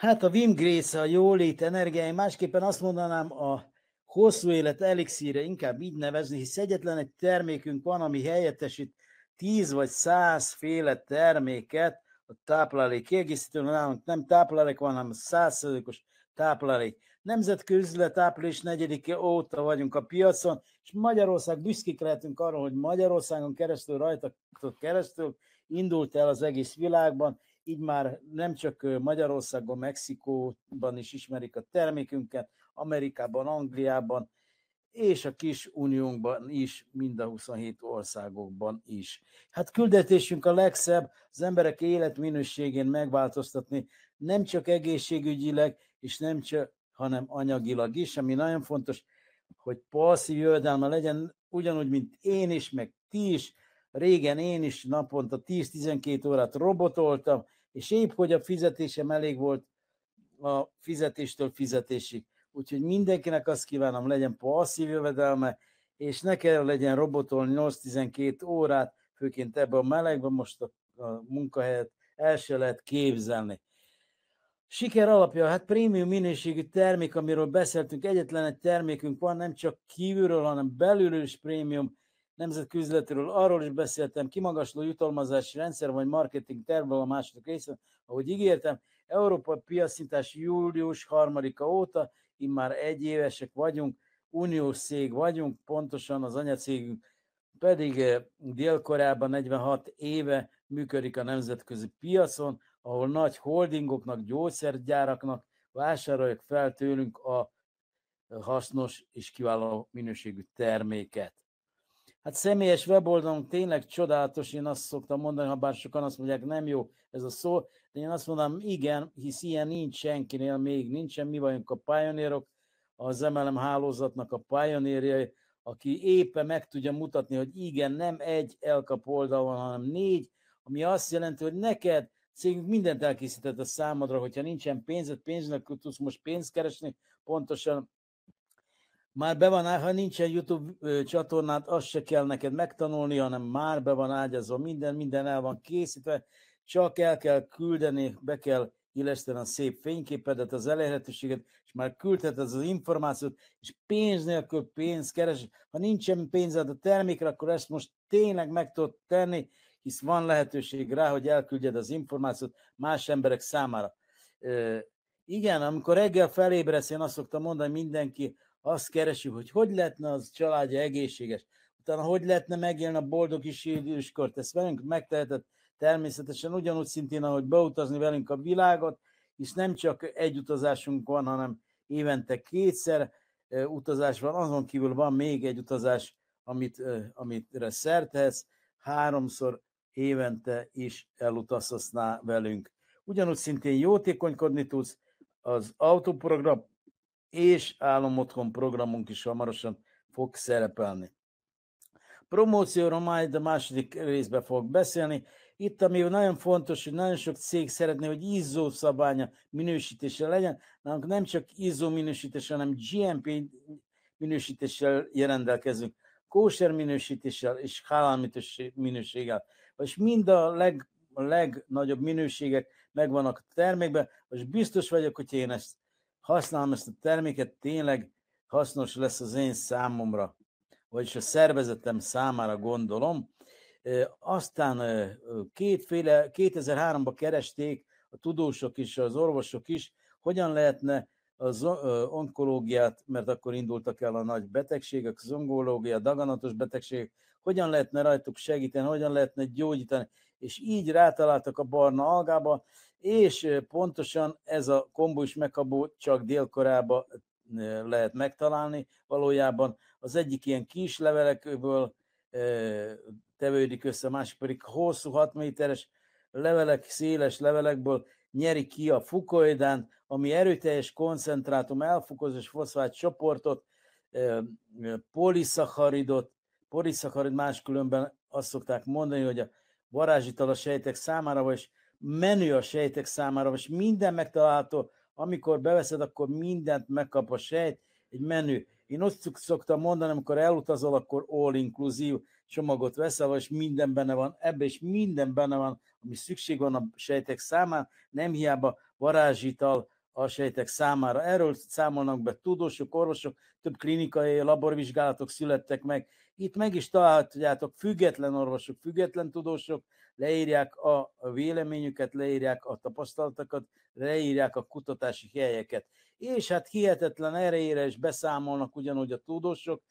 Hát a Wim Grace, a jólét energiája, másképpen azt mondanám a hosszú élet elixíre inkább így nevezni, hisz egyetlen egy termékünk van, ami helyettesít 10 vagy 100 féle terméket, a táplálék kiegészítő, nálunk nem táplálék van, hanem százszerzőkos táplálék. Nemzetközi üzlet április 4 óta vagyunk a piacon, és Magyarország büszkék lehetünk arra, hogy Magyarországon keresztül, rajta keresztül indult el az egész világban, így már nem csak Magyarországon, Mexikóban is ismerik a termékünket, Amerikában, Angliában, és a kis uniónkban is, mind a 27 országokban is. Hát küldetésünk a legszebb, az emberek életminőségén megváltoztatni, nem csak egészségügyileg, és nem csak, hanem anyagilag is, ami nagyon fontos, hogy passzív jövedelme legyen, ugyanúgy, mint én is, meg ti is, Régen én is naponta 10-12 órát robotoltam, és épp, hogy a fizetésem elég volt a fizetéstől fizetésig. Úgyhogy mindenkinek azt kívánom, legyen passzív jövedelme, és ne kell legyen robotolni 8-12 órát, főként ebben a melegben most a, a munkahelyet el se lehet képzelni. Siker alapja, hát prémium minőségű termék, amiről beszéltünk, egyetlen egy termékünk van, nem csak kívülről, hanem belülről is prémium, nemzetküzletről, arról is beszéltem, kimagasló jutalmazási rendszer vagy marketing tervből a második részben, ahogy ígértem, Európa piaszintás július harmadika óta, immár egy évesek vagyunk, uniós szég vagyunk, pontosan az anyacégünk pedig eh, délkorában 46 éve működik a nemzetközi piacon, ahol nagy holdingoknak, gyógyszergyáraknak vásároljuk fel tőlünk a eh, hasznos és kiváló minőségű terméket. Hát személyes weboldalon tényleg csodálatos, én azt szoktam mondani, ha bár sokan azt mondják, nem jó ez a szó, de én azt mondom, igen, hisz ilyen nincs senkinél, még nincsen, mi vagyunk a pionérok, az MLM hálózatnak a pionérjei, aki éppen meg tudja mutatni, hogy igen, nem egy elkap oldal van, hanem négy, ami azt jelenti, hogy neked cégünk mindent elkészített a számodra, hogyha nincsen pénzed, pénznek tudsz most pénzt keresni, pontosan már be van, ha nincsen YouTube csatornád, azt se kell neked megtanulni, hanem már be van ágyazva minden, minden el van készítve, csak el kell küldeni, be kell illeszteni a szép fényképedet, az elérhetőséget, és már küldheted az információt, és pénz nélkül pénz keres. Ha nincsen pénzed a termékre, akkor ezt most tényleg meg tudod tenni, hisz van lehetőség rá, hogy elküldjed az információt más emberek számára. Ö, igen, amikor reggel felébresz, én azt szoktam mondani, mindenki azt keresi, hogy hogy lehetne az családja egészséges, utána hogy lehetne megélni a boldog is időskort, ezt velünk megtehetett természetesen ugyanúgy szintén, ahogy beutazni velünk a világot, és nem csak egy utazásunk van, hanem évente kétszer utazás van, azon kívül van még egy utazás, amit, amitre szertehez, háromszor évente is elutazhatná velünk. Ugyanúgy szintén jótékonykodni tudsz, az autóprogram és Álomotthon programunk is hamarosan fog szerepelni. Promócióról majd a második részben fogok beszélni. Itt, ami nagyon fontos, hogy nagyon sok cég szeretné, hogy izzó szabánya minősítése legyen. Nálunk nem csak izzó minősítése, hanem GMP minősítéssel rendelkezünk, kóser minősítéssel és halál minőséggel. Vagyis mind a leg, a legnagyobb minőségek megvannak a termékben, és biztos vagyok, hogy én ezt használom ezt a terméket, tényleg hasznos lesz az én számomra, vagyis a szervezetem számára gondolom. Aztán kétféle, 2003-ban keresték a tudósok is, az orvosok is, hogyan lehetne az onkológiát, mert akkor indultak el a nagy betegségek, az onkológia, daganatos betegségek, hogyan lehetne rajtuk segíteni, hogyan lehetne gyógyítani, és így rátaláltak a barna algába, és pontosan ez a kombus megkabó csak délkorába lehet megtalálni. Valójában az egyik ilyen kis levelekből tevődik össze, a másik pedig hosszú 6 méteres levelek, széles levelekből nyeri ki a fukoidán, ami erőteljes koncentrátum elfukozás foszfát csoportot, poliszacharidot poliszacharid máskülönben azt szokták mondani, hogy a varázsital a sejtek számára, és menő a sejtek számára, és minden megtalálható, amikor beveszed, akkor mindent megkap a sejt, egy menü. Én azt szoktam mondani, amikor elutazol, akkor all inclusive csomagot veszel, és minden benne van ebbe, és minden benne van, ami szükség van a sejtek számára, nem hiába varázsital a sejtek számára. Erről számolnak be tudósok, orvosok, több klinikai laborvizsgálatok születtek meg, itt meg is találhatjátok független orvosok, független tudósok, leírják a véleményüket, leírják a tapasztalatokat, leírják a kutatási helyeket. És hát hihetetlen erejére is beszámolnak ugyanúgy a tudósok,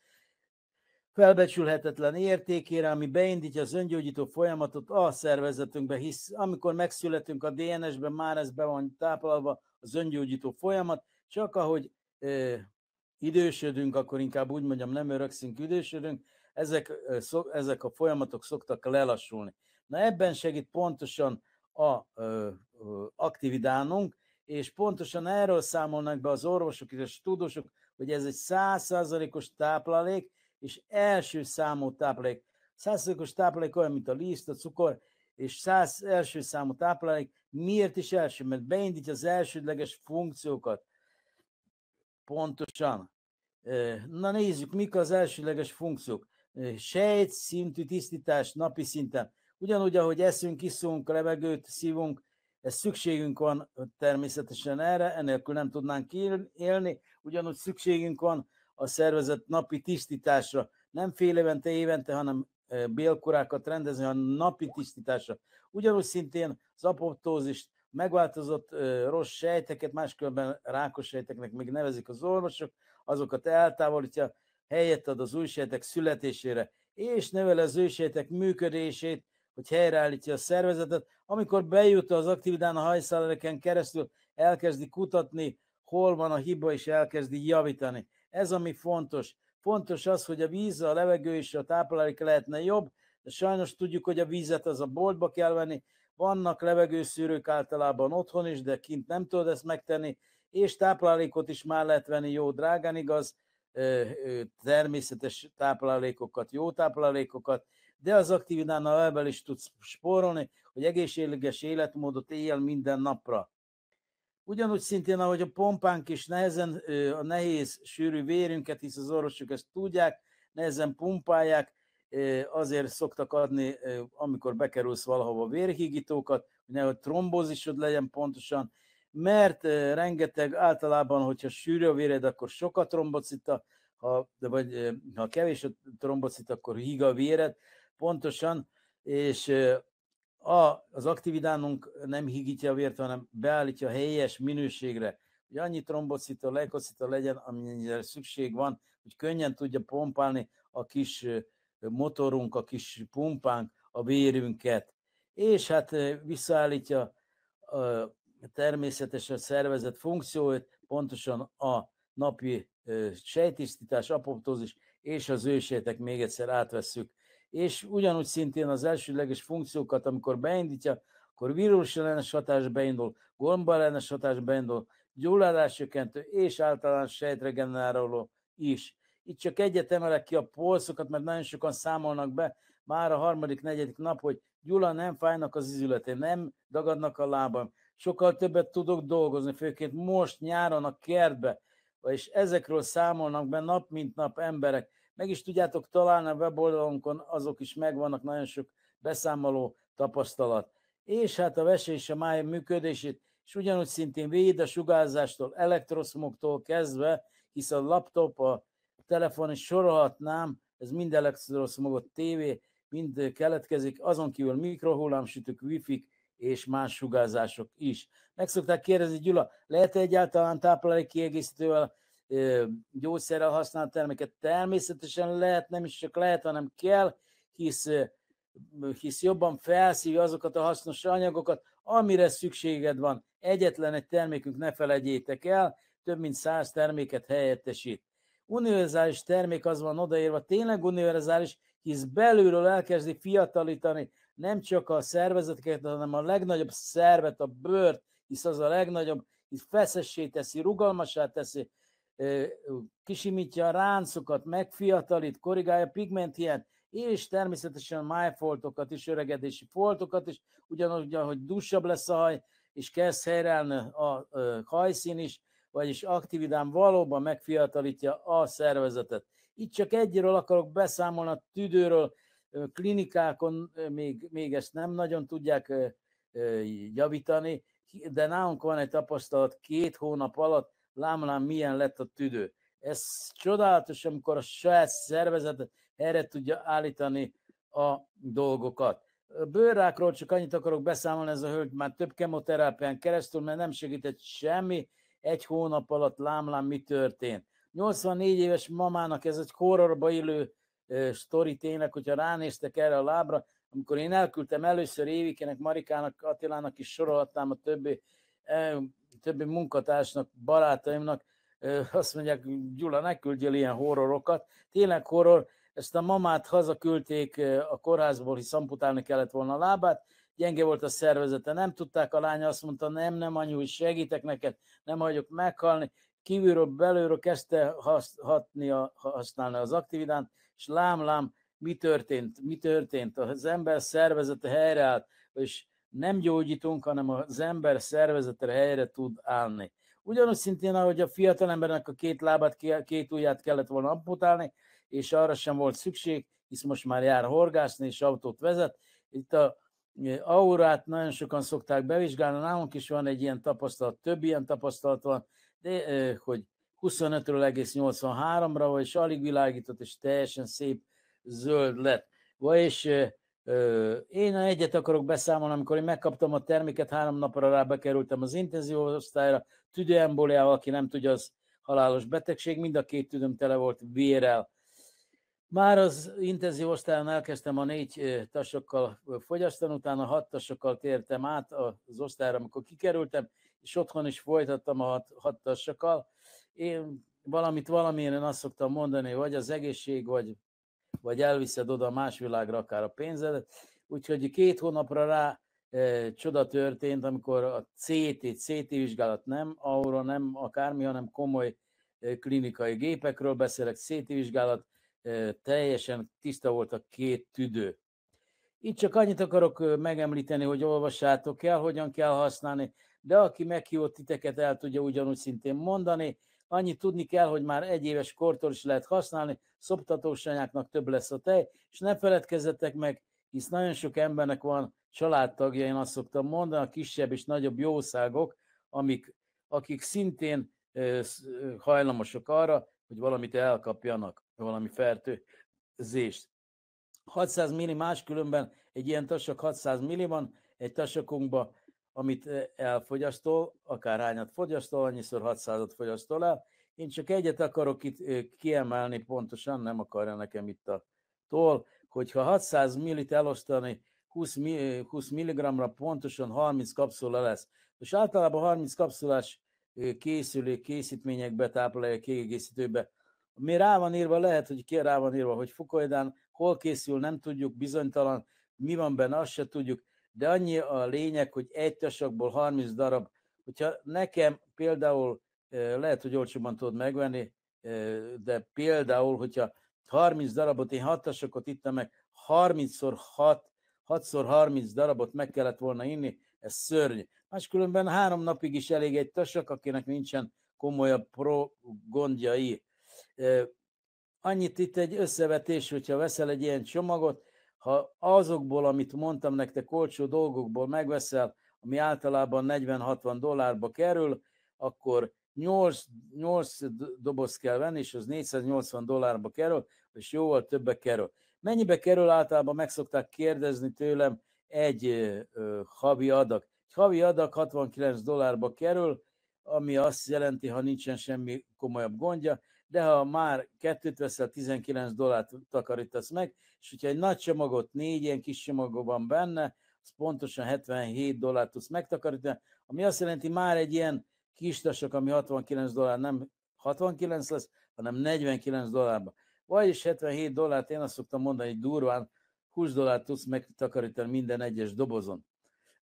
felbecsülhetetlen értékére, ami beindítja az öngyógyító folyamatot a szervezetünkbe, hisz amikor megszületünk a DNS-ben, már ez be van táplálva az öngyógyító folyamat, csak ahogy ö, idősödünk, akkor inkább úgy mondjam, nem örökszünk, idősödünk, ezek, ezek a folyamatok szoktak lelassulni. Na ebben segít pontosan a ö, ö, aktividánunk, és pontosan erről számolnak be az orvosok és a tudósok, hogy ez egy százszázalékos táplálék, és első számú táplálék. Százszázalékos táplálék olyan, mint a liszt, a cukor, és száz első számú táplálék. Miért is első? Mert beindítja az elsődleges funkciókat. Pontosan. Na nézzük, mik az elsőleges funkciók sejt szintű tisztítás napi szinten. Ugyanúgy, ahogy eszünk, iszunk, levegőt szívunk, ez szükségünk van természetesen erre, enélkül nem tudnánk élni, ugyanúgy szükségünk van a szervezet napi tisztításra, nem fél évente, évente, hanem bélkorákat rendezni, a napi tisztításra. Ugyanúgy szintén az apoptózist, megváltozott rossz sejteket, máskülönben rákos sejteknek még nevezik az orvosok, azokat eltávolítja, helyet ad az újsejtek születésére, és növel az új működését, hogy helyreállítja a szervezetet. Amikor bejut az aktivitán a hajszálereken keresztül, elkezdi kutatni, hol van a hiba, és elkezdi javítani. Ez ami fontos. Fontos az, hogy a víz, a levegő és a táplálék lehetne jobb, de sajnos tudjuk, hogy a vízet az a boltba kell venni, vannak levegőszűrők általában otthon is, de kint nem tudod ezt megtenni, és táplálékot is már lehet venni jó drágán, igaz, természetes táplálékokat, jó táplálékokat, de az aktivitánnal ebben is tudsz spórolni, hogy egészséges életmódot éljen minden napra. Ugyanúgy szintén, ahogy a pompánk is nehezen a nehéz, sűrű vérünket, hisz az orvosok ezt tudják, nehezen pumpálják, azért szoktak adni, amikor bekerülsz valahova vérhígítókat, hogy ne a trombózisod legyen pontosan, mert rengeteg általában, hogyha sűrű a véred, akkor sokat trombocita, ha, vagy ha kevés a trombocit, akkor híg a véred, pontosan, és a, az aktividánunk nem hígítja a vért, hanem beállítja a helyes minőségre, hogy annyi trombocita, lejkocita legyen, amennyire szükség van, hogy könnyen tudja pompálni a kis motorunk, a kis pumpánk, a vérünket. És hát visszaállítja természetesen a szervezet funkcióit, pontosan a napi sejtisztítás, apoptózis és az ősétek még egyszer átvesszük. És ugyanúgy szintén az elsődleges funkciókat, amikor beindítja, akkor vírus ellenes hatás beindul, gomba ellenes hatás beindul, gyulladáscsökkentő és általános sejtregeneráló is. Itt csak egyet emelek ki a polszokat, mert nagyon sokan számolnak be már a harmadik, negyedik nap, hogy Gyula nem fájnak az izületén, nem dagadnak a lábam, sokkal többet tudok dolgozni, főként most nyáron a kertbe, és ezekről számolnak be nap mint nap emberek. Meg is tudjátok találni a weboldalunkon, azok is megvannak nagyon sok beszámoló tapasztalat. És hát a vese és a máj működését, és ugyanúgy szintén véd a sugárzástól, elektroszmoktól kezdve, hisz a laptop, a telefon is sorolhatnám, ez mind elektroszmogott tévé, mind keletkezik, azon kívül mikrohullámsütők, wifi és más sugárzások is. Meg szokták kérdezni, Gyula, lehet -e egyáltalán kiegészítővel gyógyszerrel használt terméket? Természetesen lehet, nem is csak lehet, hanem kell, hisz, hisz jobban felszívja azokat a hasznos anyagokat, amire szükséged van. Egyetlen egy termékünk, ne felejtjétek el, több mint száz terméket helyettesít. Univerzális termék az van odaírva, tényleg univerzális, hisz belülről elkezdi fiatalítani nem csak a szervezeteket, hanem a legnagyobb szervet, a bőrt, hisz az a legnagyobb, hisz feszessé teszi, rugalmasá teszi, kisimítja a ráncokat, megfiatalít, korrigálja a pigmenthiányt, és természetesen májfoltokat is, öregedési foltokat is, ugyanúgy, ahogy dusabb lesz a haj, és kezd helyreállni a hajszín is, vagyis aktividán valóban megfiatalítja a szervezetet. Itt csak egyről akarok beszámolni a tüdőről, klinikákon még, még ezt nem nagyon tudják javítani, de nálunk van egy tapasztalat, két hónap alatt lámlám milyen lett a tüdő. Ez csodálatos, amikor a saját szervezetet erre tudja állítani a dolgokat. A bőrrákról csak annyit akarok beszámolni, ez a hölgy már több kemoterápián keresztül, mert nem segített semmi, egy hónap alatt lámlám mi történt. 84 éves mamának ez egy horrorba illő sztori tényleg, hogyha ránéztek erre a lábra, amikor én elküldtem először Évikének, Marikának, Attilának is sorolhatnám a többi, többi munkatársnak, barátaimnak, azt mondják, Gyula, ne küldjél ilyen horrorokat. Tényleg horror, ezt a mamát hazaküldték a kórházból, hisz amputálni kellett volna a lábát, gyenge volt a szervezete, nem tudták, a lánya azt mondta, nem, nem, anyu, segítek neked, nem hagyok meghalni, kívülről, belülről kezdte használni, az aktivitát, és lám-lám, mi történt, mi történt, az ember szervezete helyreállt, és nem gyógyítunk, hanem az ember szervezetre helyre tud állni. Ugyanúgy szintén, ahogy a fiatal embernek a két lábát, két ujját kellett volna amputálni, és arra sem volt szükség, hisz most már jár horgászni, és autót vezet. Itt a e, aurát nagyon sokan szokták bevizsgálni, nálunk is van egy ilyen tapasztalat, több ilyen tapasztalat van, de, e, hogy 25-ről egész 83-ra, vagy alig világított, és teljesen szép zöld lett. és én egyet akarok beszámolni, amikor én megkaptam a terméket, három napra rá bekerültem az intenzív osztályra, tüdőemboliával, aki nem tudja, az halálos betegség, mind a két tüdőm tele volt vérrel. Már az intenzív osztályon elkezdtem a négy tasokkal fogyasztani, utána hat tasokkal tértem át az osztályra, amikor kikerültem, és otthon is folytattam a hat, hat tasokkal én valamit valamire én azt szoktam mondani, vagy az egészség, vagy, vagy elviszed oda más világra akár a pénzedet. Úgyhogy két hónapra rá e, csoda történt, amikor a CT, CT vizsgálat nem, ahol nem akármi, hanem komoly e, klinikai gépekről beszélek, CT vizsgálat, e, teljesen tiszta volt a két tüdő. Itt csak annyit akarok megemlíteni, hogy olvassátok el, hogyan kell használni, de aki meghívott titeket, el tudja ugyanúgy szintén mondani. Annyit tudni kell, hogy már egy éves kortól is lehet használni, szoptatós anyáknak több lesz a tej, és ne feledkezzetek meg, hisz nagyon sok embernek van családtagja, én azt szoktam mondani, a kisebb és nagyobb jószágok, amik, akik szintén ö, hajlamosak arra, hogy valamit elkapjanak, valami fertőzést. 600 milli más különben egy ilyen tasak 600 milli van, egy tasakunkban amit eh, elfogyasztol, hányat fogyasztol, annyiszor 600-at fogyasztol el. Én csak egyet akarok itt eh, kiemelni pontosan, nem akarja nekem itt a toll, hogyha 600 millit elosztani 20, 20 mg-ra pontosan 30 kapszula lesz. És általában 30 kapszulás eh, készülő készítményekbe táplálja kiegészítőbe. Mi rá van írva, lehet, hogy ki rá van írva, hogy fukoidán, hol készül, nem tudjuk, bizonytalan, mi van benne, azt se tudjuk de annyi a lényeg, hogy egy tasakból 30 darab. Hogyha nekem például, lehet, hogy olcsóban tudod megvenni, de például, hogyha 30 darabot, én 6 tasakot ittam meg, 30x6, 6x30 darabot meg kellett volna inni, ez szörnyű. Máskülönben három napig is elég egy tasak, akinek nincsen komolyabb pro gondjai. Annyit itt egy összevetés, hogyha veszel egy ilyen csomagot, ha azokból, amit mondtam nektek, olcsó dolgokból megveszel, ami általában 40-60 dollárba kerül, akkor 8, 8 doboz kell venni, és az 480 dollárba kerül, és jóval többe kerül. Mennyibe kerül általában, meg szokták kérdezni tőlem, egy ö, havi adag. Egy havi adag 69 dollárba kerül, ami azt jelenti, ha nincsen semmi komolyabb gondja, de ha már kettőt veszel, 19 dollárt takarítasz meg, és hogyha egy nagy csomagot, négy ilyen kis csomagban van benne, az pontosan 77 dollárt tudsz megtakarítani, ami azt jelenti, már egy ilyen kis tasok, ami 69 dollár nem 69 lesz, hanem 49 dollárba. Vagyis 77 dollárt, én azt szoktam mondani, hogy durván 20 dollárt tudsz megtakarítani minden egyes dobozon.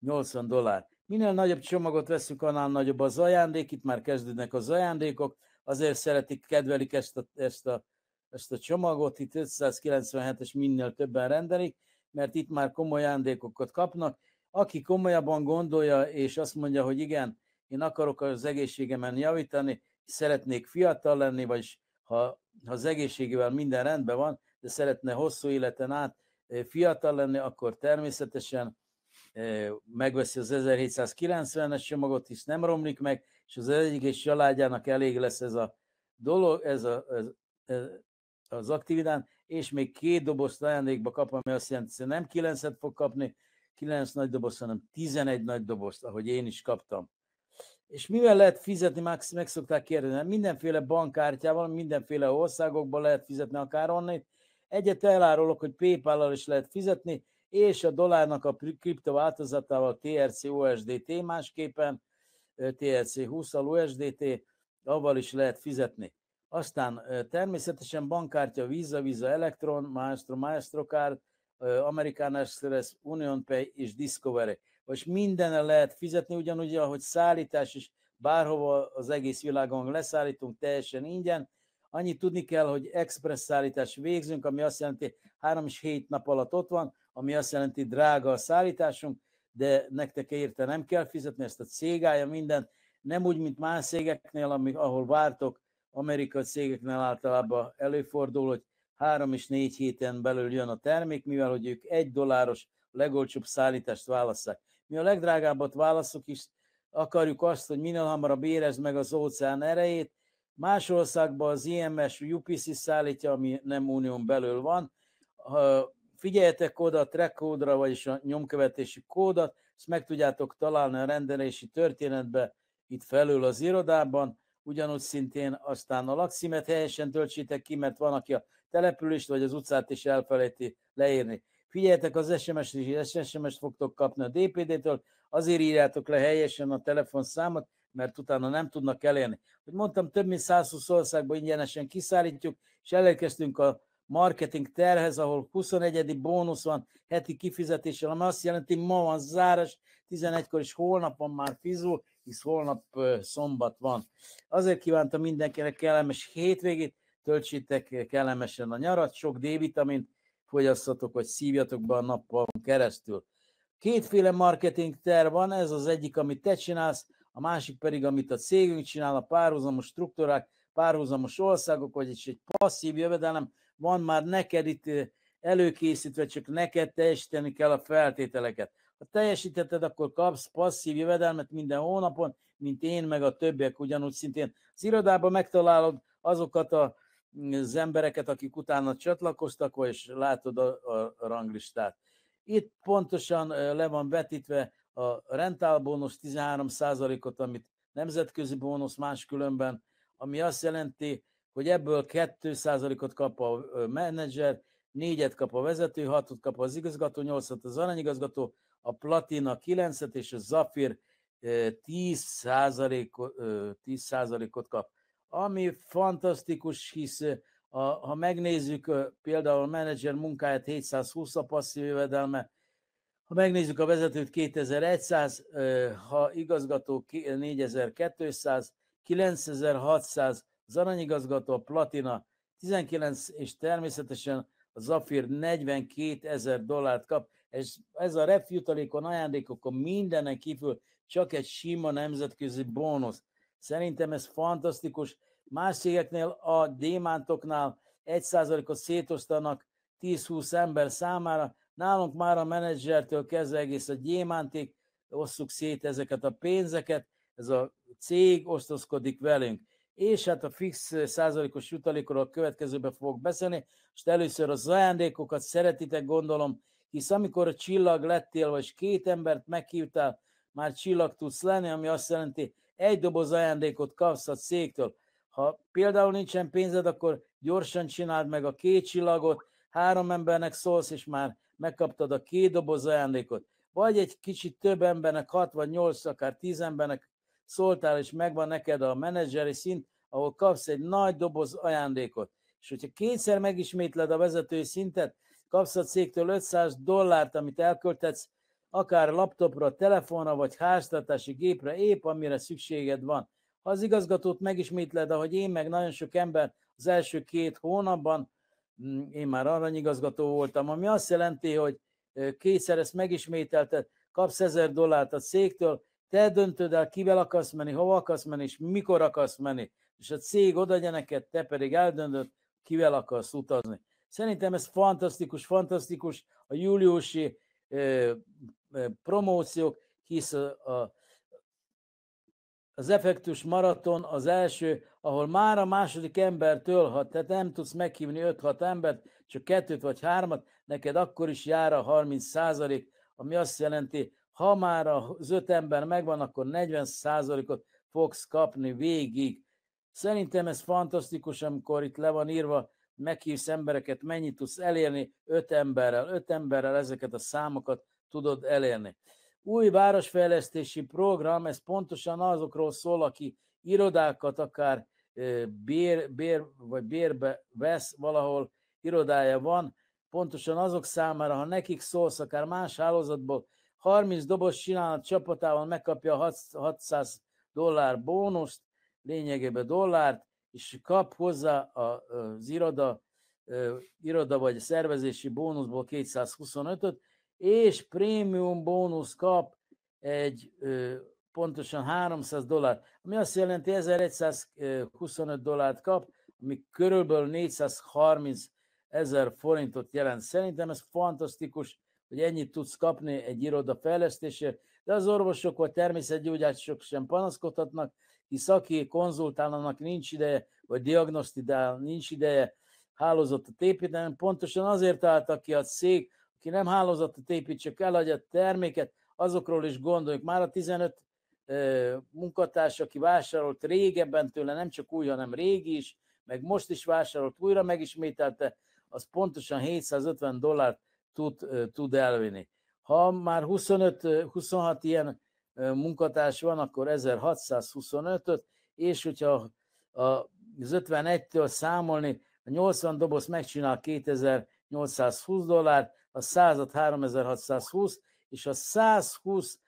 80 dollár. Minél nagyobb csomagot veszünk, annál nagyobb az ajándék, itt már kezdődnek az ajándékok, azért szeretik, kedvelik ezt a, ezt a, ezt a csomagot, itt 597-es minél többen rendelik, mert itt már komoly ándékokat kapnak. Aki komolyabban gondolja, és azt mondja, hogy igen, én akarok az egészségemen javítani, szeretnék fiatal lenni, vagy ha, ha az egészségével minden rendben van, de szeretne hosszú életen át eh, fiatal lenni, akkor természetesen eh, megveszi az 1790-es csomagot, hisz nem romlik meg, és az egyik és családjának elég lesz ez a dolog, ez, a, ez, ez az aktivitán, és még két dobozt ajándékba kap, ami azt jelenti, hogy nem 9-et fog kapni, 9 nagy doboz, hanem 11 nagy dobozt, ahogy én is kaptam. És mivel lehet fizetni, Max, meg szokták kérdezni, mindenféle bankkártyával, mindenféle országokban lehet fizetni akár onnét. Egyet elárulok, hogy paypal al is lehet fizetni, és a dollárnak a kriptováltozatával TRC USDT másképpen, TLC 20-al USDT, avval is lehet fizetni. Aztán természetesen bankkártya, Visa, Visa Electron, Maestro, Card, American Express, UnionPay és Discovery. Most mindenre lehet fizetni, ugyanúgy, ahogy szállítás is bárhova az egész világon leszállítunk teljesen ingyen. Annyit tudni kell, hogy express szállítás végzünk, ami azt jelenti, 3 és 7 nap alatt ott van, ami azt jelenti, drága a szállításunk, de nektek érte nem kell fizetni ezt a cégája, minden, nem úgy, mint más cégeknél, amik, ahol vártok, amerikai cégeknél általában előfordul, hogy három és négy héten belül jön a termék, mivel hogy ők egy dolláros legolcsóbb szállítást válasszák. Mi a legdrágábbat válaszok is, akarjuk azt, hogy minél hamarabb érezd meg az óceán erejét. Más országban az IMS UPC szállítja, ami nem unión belül van, Figyeljetek oda a track kódra, vagyis a nyomkövetési kódot, ezt meg tudjátok találni a rendelési történetbe itt felül az irodában, ugyanúgy szintén aztán a lakszímet helyesen töltsétek ki, mert van, aki a települést vagy az utcát is elfelejti leírni. Figyeljetek, az SMS-t az SMS-t fogtok kapni a DPD-től, azért írjátok le helyesen a telefonszámot, mert utána nem tudnak elérni. Hogy mondtam, több mint 120 országban ingyenesen kiszállítjuk, és elérkeztünk a marketing terhez, ahol 21. bónusz van heti kifizetéssel, ami azt jelenti, ma van zárás, 11-kor és holnap van már fizul, hisz holnap szombat van. Azért kívántam mindenkinek kellemes hétvégét, töltsétek kellemesen a nyarat, sok D-vitamint fogyasszatok, vagy szívjatok be a nappalon keresztül. Kétféle marketing terv van, ez az egyik, amit te csinálsz, a másik pedig, amit a cégünk csinál, a párhuzamos struktúrák, párhuzamos országok, vagyis egy passzív jövedelem van már neked itt előkészítve, csak neked teljesíteni kell a feltételeket. Ha teljesítetted, akkor kapsz passzív jövedelmet minden hónapon, mint én, meg a többiek ugyanúgy szintén. Az irodában megtalálod azokat a, az embereket, akik utána csatlakoztak, és látod a, a ranglistát. Itt pontosan le van vetítve a rentál bónusz 13%-ot, amit nemzetközi bónusz máskülönben, ami azt jelenti, hogy ebből 2%-ot kap a menedzser, 4-et kap a vezető, 6-ot kap az igazgató, 8-at az aranyigazgató, a platina 9-et és a zafir 10%-ot, 10%-ot kap. Ami fantasztikus, hisz a, ha megnézzük például a menedzser munkáját 720 a passzív jövedelme, ha megnézzük a vezetőt 2100, ha igazgató 4200, 9600, az aranyigazgató, a platina 19, és természetesen a Zafir 42 ezer dollárt kap, Ez, ez a refjutalékon, ajándékokon mindenek kívül csak egy sima nemzetközi bónusz. Szerintem ez fantasztikus. Más cégeknél, a démántoknál 1%-ot szétosztanak 10-20 ember számára, nálunk már a menedzsertől kezdve egész a gyémántig osszuk szét ezeket a pénzeket, ez a cég osztozkodik velünk és hát a fix százalékos jutalékról a következőben fogok beszélni, és először az ajándékokat szeretitek, gondolom, hisz amikor a csillag lettél, vagy két embert meghívtál, már csillag tudsz lenni, ami azt jelenti, egy doboz ajándékot kapsz a cégtől. Ha például nincsen pénzed, akkor gyorsan csináld meg a két csillagot, három embernek szólsz, és már megkaptad a két doboz ajándékot. Vagy egy kicsit több embernek, hat vagy nyolc, akár tíz embernek szóltál, és megvan neked a menedzseri szint, ahol kapsz egy nagy doboz ajándékot. És hogyha kétszer megismétled a vezetői szintet, kapsz a cégtől 500 dollárt, amit elköltetsz, akár laptopra, telefonra, vagy háztartási gépre, épp amire szükséged van. Ha az igazgatót megismétled, ahogy én meg nagyon sok ember az első két hónapban, mm, én már aranyigazgató voltam, ami azt jelenti, hogy kétszer ezt megismételted, kapsz 1000 dollárt a cégtől, te döntöd el, kivel akarsz menni, hova akarsz menni, és mikor akarsz menni. És a cég oda neked, te pedig eldöntöd, kivel akarsz utazni. Szerintem ez fantasztikus, fantasztikus a júliusi ö, ö, promóciók, hisz a, a, az effektus maraton az első, ahol már a második embertől, ha te nem tudsz meghívni 5-6 embert, csak kettőt vagy hármat, neked akkor is jár a 30 százalék, ami azt jelenti, ha már az öt ember megvan, akkor 40%-ot fogsz kapni végig. Szerintem ez fantasztikus, amikor itt le van írva, meghívsz embereket, mennyit tudsz elérni öt emberrel. Öt emberrel ezeket a számokat tudod elérni. Új városfejlesztési program, ez pontosan azokról szól, aki irodákat akár bér, bér vagy bérbe vesz, valahol irodája van, pontosan azok számára, ha nekik szólsz, akár más hálózatból 30 doboz csinálat csapatával megkapja 600 dollár bónuszt, lényegében dollárt, és kap hozzá az iroda, iroda vagy szervezési bónuszból 225-öt, és prémium bónusz kap egy pontosan 300 dollár, ami azt jelenti 1125 dollárt kap, ami körülbelül 430 ezer forintot jelent. Szerintem ez fantasztikus, hogy ennyit tudsz kapni egy iroda fejlesztésért, de az orvosok vagy természetgyógyászok sem panaszkodhatnak, hisz aki konzultálnak nincs ideje, vagy diagnosztizál nincs ideje hálózatot építeni, pontosan azért álltak ki a cég, aki nem hálózatot épít, csak eladja a terméket, azokról is gondoljuk. Már a 15 munkatárs, aki vásárolt régebben tőle, nem csak új, hanem régi is, meg most is vásárolt, újra megismételte, az pontosan 750 dollárt tud, tud elvinni. Ha már 25-26 ilyen munkatárs van, akkor 1625-öt, és hogyha az 51-től számolni, a 80 doboz megcsinál 2820 dollár, a 100 3620, és a 120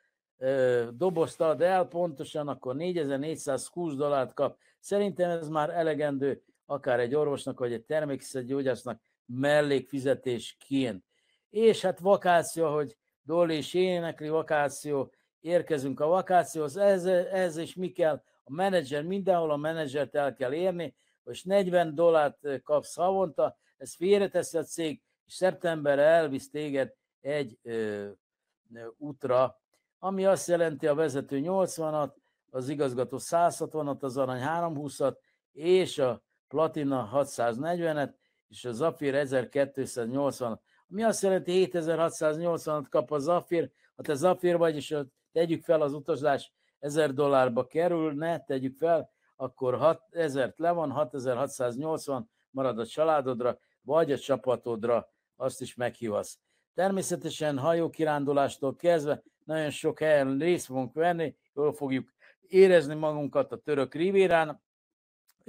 dobozt ad el pontosan, akkor 4420 dollárt kap. Szerintem ez már elegendő akár egy orvosnak, vagy egy természetgyógyásznak mellékfizetésként és hát vakáció, hogy Dolly is énekli, vakáció, érkezünk a vakációhoz, ez, ez is mi kell, a menedzser mindenhol, a menedzsert el kell érni, most 40 dollárt kapsz havonta, ez félreteszi a cég, és szeptemberre elvisz téged egy ö, ö, útra, ami azt jelenti a vezető 80-at, az igazgató 160-at, az arany 320-at, és a platina 640-et, és a zafír 1280 at mi azt jelenti 7680-at kap a Zafir, ha te Zafir vagy, és tegyük fel az utazás 1000 dollárba kerül, ne tegyük fel, akkor 6000 le van, 6680 marad a családodra, vagy a csapatodra, azt is meghívasz. Természetesen hajókirándulástól kezdve nagyon sok helyen részt fogunk venni, jól fogjuk érezni magunkat a török rivérán,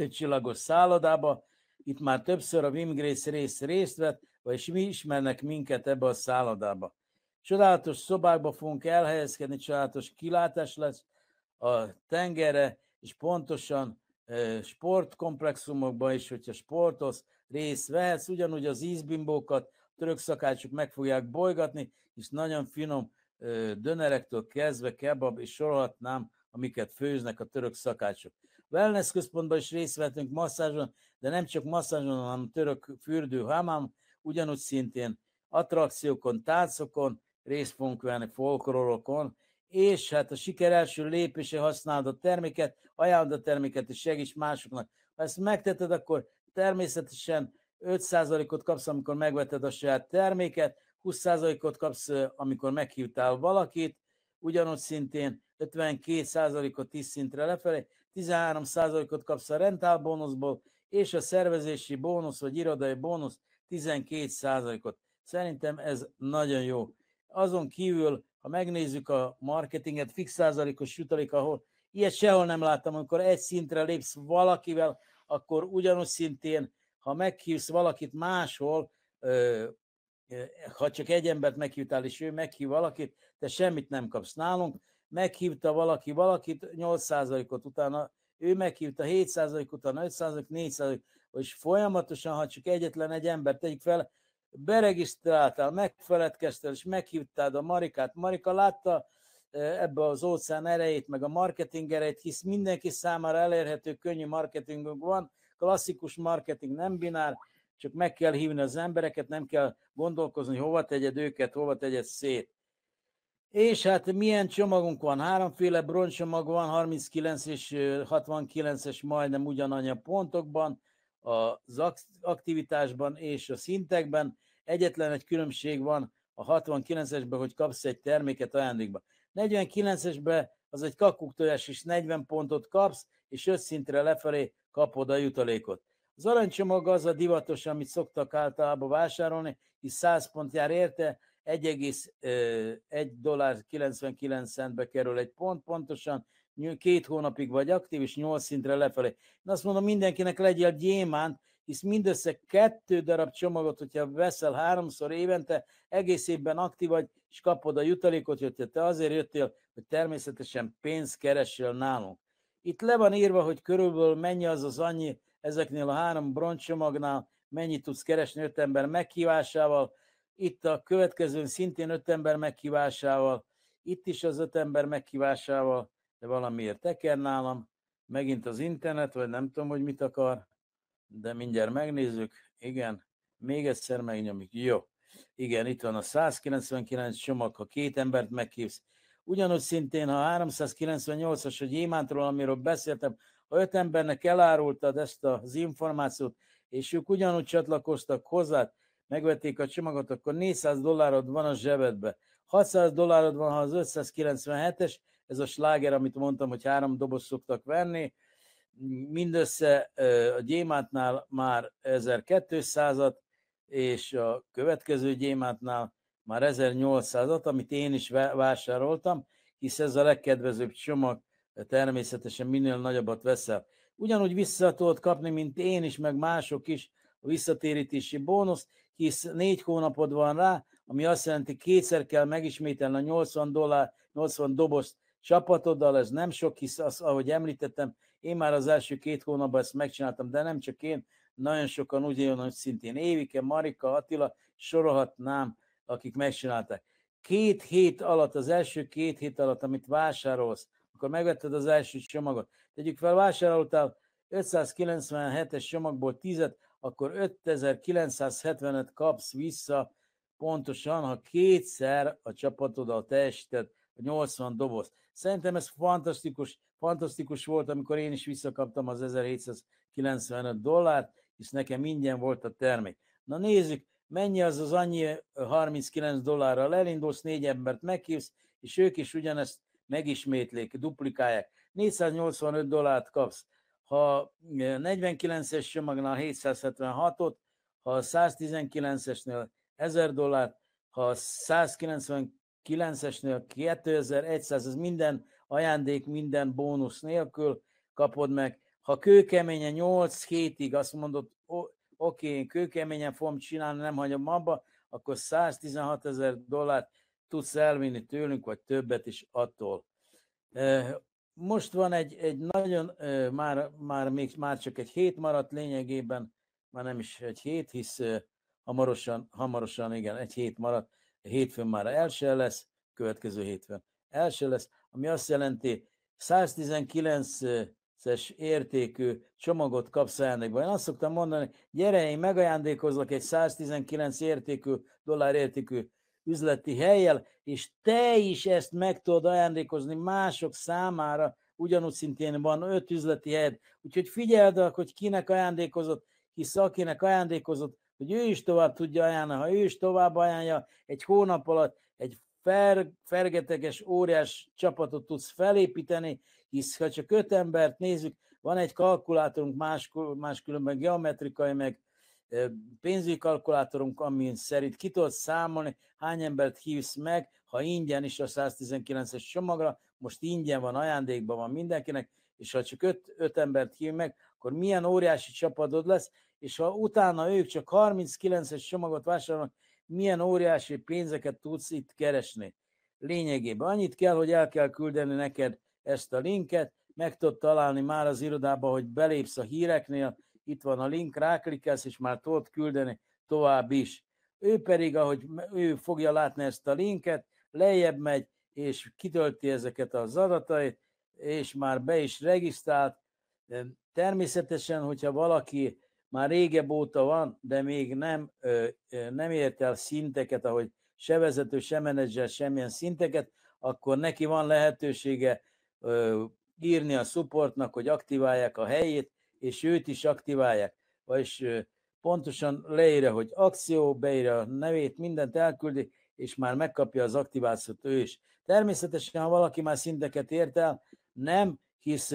csillagos szállodába. Itt már többször a Wim Grace rész részt vett, vagyis mi ismernek minket ebbe a szállodába. Csodálatos szobákba fogunk elhelyezkedni, csodálatos kilátás lesz a tengerre, és pontosan sportkomplexumokba is, hogyha sportos részt vehetsz, ugyanúgy az ízbimbókat török szakácsok meg fogják bolygatni, és nagyon finom dönerektől kezdve kebab, és sorolhatnám, amiket főznek a török szakácsok. Wellness központban is részt vettünk masszázson, de nem csak masszázson, hanem török fürdő, hamam, ugyanúgy szintén attrakciókon, táncokon, részt fogunk venni folklorokon, és hát a siker első lépése használod a terméket, ajánlod a terméket és segíts másoknak. Ha ezt megteted, akkor természetesen 5%-ot kapsz, amikor megveted a saját terméket, 20%-ot kapsz, amikor meghívtál valakit, ugyanúgy szintén 52%-ot 10 szintre lefelé, 13%-ot kapsz a rentál bónuszból, és a szervezési bónusz vagy irodai bónusz 12 százalékot. Szerintem ez nagyon jó. Azon kívül, ha megnézzük a marketinget, fix százalékos jutalék, ahol ilyet sehol nem láttam, amikor egy szintre lépsz valakivel, akkor ugyanúgy szintén, ha meghívsz valakit máshol, ha csak egy embert meghívtál, és ő meghív valakit, te semmit nem kapsz nálunk. Meghívta valaki valakit, 8%-ot utána, ő meghívta 7%-ot, utána 5%, 4% hogy folyamatosan, ha csak egyetlen egy ember tegyük fel, beregisztráltál, megfeledkeztél, és meghívtál a Marikát. Marika látta e, ebbe az óceán erejét, meg a marketing erejét, hisz mindenki számára elérhető, könnyű marketingünk van, klasszikus marketing nem binár, csak meg kell hívni az embereket, nem kell gondolkozni, hogy hova tegyed őket, hova tegyed szét. És hát milyen csomagunk van? Háromféle broncsomag van, 39 és 69-es majdnem ugyanannyi pontokban, az aktivitásban és a szintekben. Egyetlen egy különbség van a 69-esben, hogy kapsz egy terméket ajándékba. 49-esben az egy kakuktojás is 40 pontot kapsz, és ötszintre lefelé kapod a jutalékot. Az aranycsomag az a divatos, amit szoktak általában vásárolni, és 100 pont jár érte, 1,1 dollár 99 centbe kerül egy pont pontosan, két hónapig vagy aktív, és nyolc szintre lefelé. Na azt mondom, mindenkinek legyél gyémánt, hisz mindössze kettő darab csomagot, hogyha veszel háromszor évente, egész évben aktív vagy, és kapod a jutalékot, hogyha te azért jöttél, hogy természetesen pénzt keressél nálunk. Itt le van írva, hogy körülbelül mennyi az az annyi ezeknél a három broncsomagnál, mennyit tudsz keresni öt ember meghívásával, itt a következőn szintén öt ember meghívásával, itt is az öt ember meghívásával, de valamiért teker nálam, megint az internet, vagy nem tudom, hogy mit akar, de mindjárt megnézzük, igen, még egyszer megnyomjuk, jó. Igen, itt van a 199 csomag, ha két embert meghívsz. Ugyanúgy szintén, ha 398-as a gyémántról, amiről beszéltem, ha öt embernek elárultad ezt az információt, és ők ugyanúgy csatlakoztak hozzá, megvették a csomagot, akkor 400 dollárod van a zsebedbe. 600 dollárod van, ha az 597-es, ez a sláger, amit mondtam, hogy három doboz szoktak venni, mindössze a gyémátnál már 1200-at, és a következő gyémátnál már 1800-at, amit én is vásároltam, hisz ez a legkedvezőbb csomag, természetesen minél nagyobbat veszel. Ugyanúgy vissza tudod kapni, mint én is, meg mások is a visszatérítési bónusz, hisz négy hónapod van rá, ami azt jelenti, kétszer kell megismételni a 80 dollár, 80 dobozt csapatoddal, ez nem sok, hisz az, ahogy említettem, én már az első két hónapban ezt megcsináltam, de nem csak én, nagyon sokan úgy jön, hogy szintén Évike, Marika, Attila, sorolhatnám, akik megcsinálták. Két hét alatt, az első két hét alatt, amit vásárolsz, akkor megvetted az első csomagot. Tegyük fel, vásároltál 597-es csomagból 10 akkor 5975 kapsz vissza pontosan, ha kétszer a csapatoddal teljesített 80 doboz. Szerintem ez fantasztikus, fantasztikus volt, amikor én is visszakaptam az 1795 dollárt, és nekem ingyen volt a termék. Na nézzük, mennyi az az annyi 39 dollárral elindulsz, négy embert meghívsz, és ők is ugyanezt megismétlék, duplikálják. 485 dollárt kapsz. Ha 49-es csomagnál 776-ot, ha 119-esnél 1000 dollárt, ha 190 9-esnél 2100, ez minden ajándék, minden bónusz nélkül kapod meg. Ha kőkeményen 8 hétig azt mondod, oké, én kőkeményen fogom csinálni, nem hagyom abba, akkor 116 ezer dollárt tudsz elvinni tőlünk, vagy többet is attól. Most van egy, egy nagyon, már, már, még, már csak egy hét maradt lényegében, már nem is egy hét, hisz hamarosan, hamarosan igen, egy hét maradt hétfőn már első lesz, következő hétfőn első lesz, ami azt jelenti, 119-es értékű csomagot kapsz ajándékba. Én azt szoktam mondani, gyere, én megajándékozlak egy 119 értékű, dollár értékű üzleti helyjel, és te is ezt meg tudod ajándékozni mások számára, ugyanúgy szintén van öt üzleti helyed. Úgyhogy figyeld, hogy kinek ajándékozott, hisz akinek ajándékozott, hogy ő is tovább tudja ajánlani, ha ő is tovább ajánlja, egy hónap alatt egy fer, fergeteges, óriás csapatot tudsz felépíteni, hisz ha csak öt embert nézzük, van egy kalkulátorunk, más, más különben geometrikai, meg pénzügyi kalkulátorunk, amin szerint ki tudod számolni, hány embert hívsz meg, ha ingyen is a 119-es csomagra, most ingyen van, ajándékban van mindenkinek, és ha csak öt, öt embert hív meg, akkor milyen óriási csapatod lesz, és ha utána ők csak 39-es csomagot vásárolnak, milyen óriási pénzeket tudsz itt keresni. Lényegében annyit kell, hogy el kell küldeni neked ezt a linket, meg tudod találni már az irodába, hogy belépsz a híreknél, itt van a link, ráklikkelsz, és már tudod küldeni tovább is. Ő pedig, ahogy ő fogja látni ezt a linket, lejjebb megy, és kitölti ezeket az adatait, és már be is regisztrált. Természetesen, hogyha valaki már régebb óta van, de még nem, nem ért el szinteket, ahogy se vezető, se menedzser semmilyen szinteket, akkor neki van lehetősége írni a supportnak, hogy aktiválják a helyét, és őt is aktiválják. Vagyis pontosan leírja, hogy akció, beírja a nevét, mindent elküldi, és már megkapja az aktivációt ő is. Természetesen, ha valaki már szinteket ért el, nem, hisz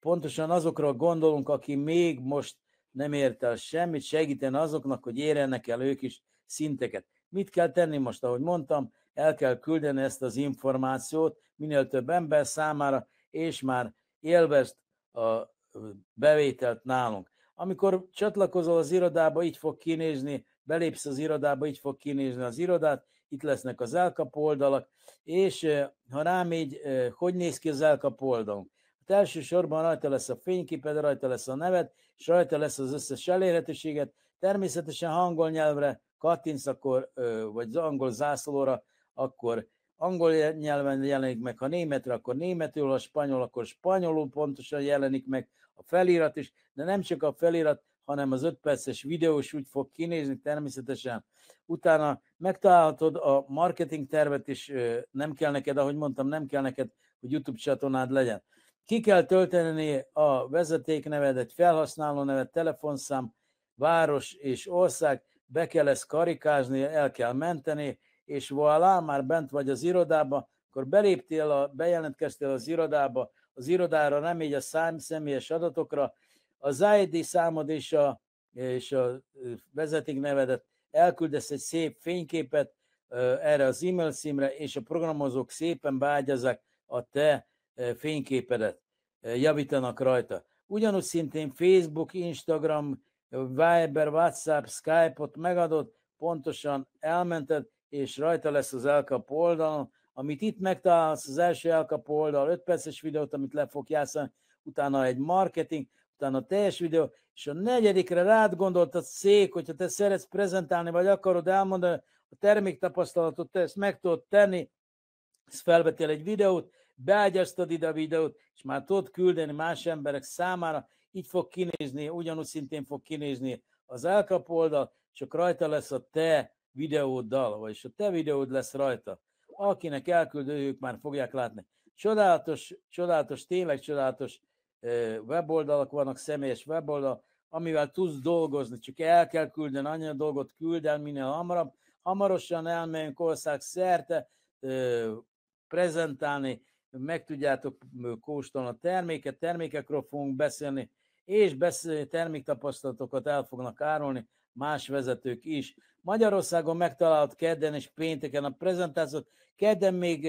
pontosan azokra gondolunk, aki még most nem ért el semmit, segíteni azoknak, hogy érjenek el ők is szinteket. Mit kell tenni most, ahogy mondtam, el kell küldeni ezt az információt minél több ember számára, és már élvezd a bevételt nálunk. Amikor csatlakozol az irodába, így fog kinézni, belépsz az irodába, így fog kinézni az irodát, itt lesznek az elkapoldalak, oldalak, és ha rámegy, hogy néz ki az elkap oldalunk? Itt hát elsősorban rajta lesz a fényképed, rajta lesz a neved, és rajta lesz az összes elérhetőséget. Természetesen angol nyelvre kattintsz, akkor, vagy az angol zászlóra, akkor angol nyelven jelenik meg, ha németre, akkor németül, ha spanyol, akkor spanyolul pontosan jelenik meg a felirat is, de nem csak a felirat, hanem az 5 perces videó is úgy fog kinézni természetesen. Utána megtalálhatod a marketing tervet is, nem kell neked, ahogy mondtam, nem kell neked, hogy YouTube csatornád legyen. Ki kell tölteni a vezetéknevedet, felhasználó nevet, telefonszám, város és ország, be kell ezt karikázni, el kell menteni, és voilà, már bent vagy az irodába, akkor beléptél, a, bejelentkeztél az irodába, az irodára nem így a szám, személyes adatokra, az ID számod és a, és a nevedet elküldesz egy szép fényképet erre az e-mail címre, és a programozók szépen bágyazak a te fényképedet, javítanak rajta. Ugyanúgy szintén Facebook, Instagram, Viber, WhatsApp, Skype-ot megadod, pontosan elmented, és rajta lesz az elkap oldalon, amit itt megtalálsz, az első elkap oldal, 5 perces videót, amit le fog játszani, utána egy marketing, utána a teljes videó, és a negyedikre rád gondolt a cég, hogyha te szeretsz prezentálni, vagy akarod elmondani a terméktapasztalatot, te ezt meg tudod tenni, ezt felvetél egy videót, beágyasztod ide a videót, és már tudod küldeni más emberek számára, így fog kinézni, ugyanúgy szintén fog kinézni az elkap oldal, csak rajta lesz a te videóddal, vagyis a te videód lesz rajta. Akinek elküldő, ők már fogják látni. Csodálatos, csodálatos, tényleg csodálatos weboldalak vannak, személyes weboldal, amivel tudsz dolgozni, csak el kell küldeni, annyi dolgot küld el minél hamarabb, hamarosan elmegyünk ország szerte prezentálni, meg tudjátok kóstolni a terméket, termékekről fogunk beszélni, és beszélni, terméktapasztalatokat el fognak árulni más vezetők is. Magyarországon megtalált kedden és pénteken a prezentációt. Kedden még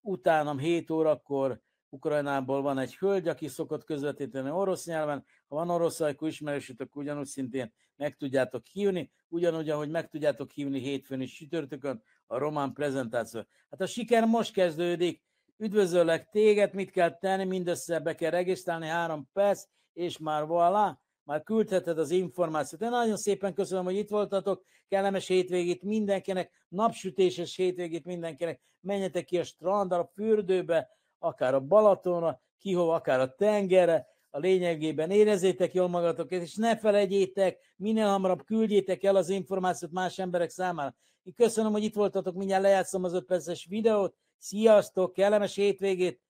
utánam 7 órakor Ukrajnából van egy hölgy, aki szokott közvetíteni orosz nyelven. Ha van orosz ajkú ismerősítök, ugyanúgy szintén meg tudjátok hívni, ugyanúgy, ahogy meg tudjátok hívni hétfőn is sütörtökön a román prezentáció. Hát a siker most kezdődik, Üdvözöllek téged, mit kell tenni, mindössze be kell regisztrálni, három perc, és már voilà, már küldheted az információt. Én nagyon szépen köszönöm, hogy itt voltatok, kellemes hétvégét mindenkinek, napsütéses hétvégét mindenkinek, menjetek ki a strandra, a fürdőbe, akár a Balatonra, kihova, akár a tengerre, a lényegében érezzétek jól magatokat, és ne felejtjétek, minél hamarabb küldjétek el az információt más emberek számára. Én köszönöm, hogy itt voltatok, mindjárt lejátszom az 5 perces videót, Sziasztok, kellemes hétvégét!